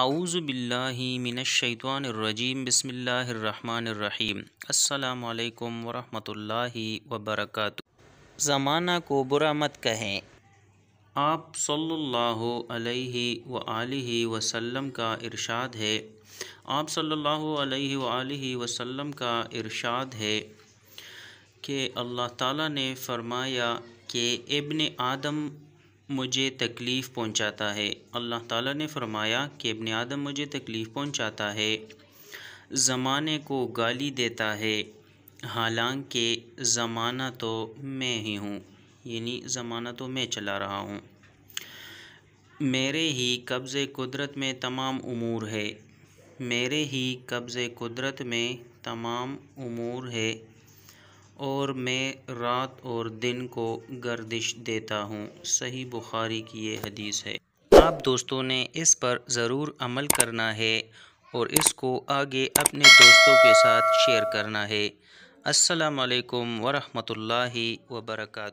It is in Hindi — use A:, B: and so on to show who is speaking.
A: आऊज़बिल्लिमिनशैतवानरजीम बसमीम अल्लाम वरहि वबरक ज़माना को बुरा मत कहें आप सल्लल्लाहु अलैहि व आलिहि वसल्लम का इरशाद है आप सल्लल्लाहु अलैहि व आलिहि वसल्लम का इरशाद है कि अल्लाह ताला ने फरमाया कि इब्न आदम मुझे तकलीफ़ पहुंचाता है अल्लाह ताला ने फरमाया कि इबन आदम मुझे तकलीफ़ पहुंचाता है ज़माने को गाली देता है हालांकि ज़माना तो मैं ही हूँ यानी ज़माना तो मैं चला रहा हूँ मेरे ही कब्ज़ कुदरत में तमाम उमूर है मेरे ही कब्ज़ कुदरत में तमाम उमूर है और मैं रात और दिन को गर्दिश देता हूँ सही बुखारी की ये हदीस है आप दोस्तों ने इस पर ज़रूर अमल करना है और इसको आगे अपने दोस्तों के साथ शेयर करना है असलकम वरहमल वर्का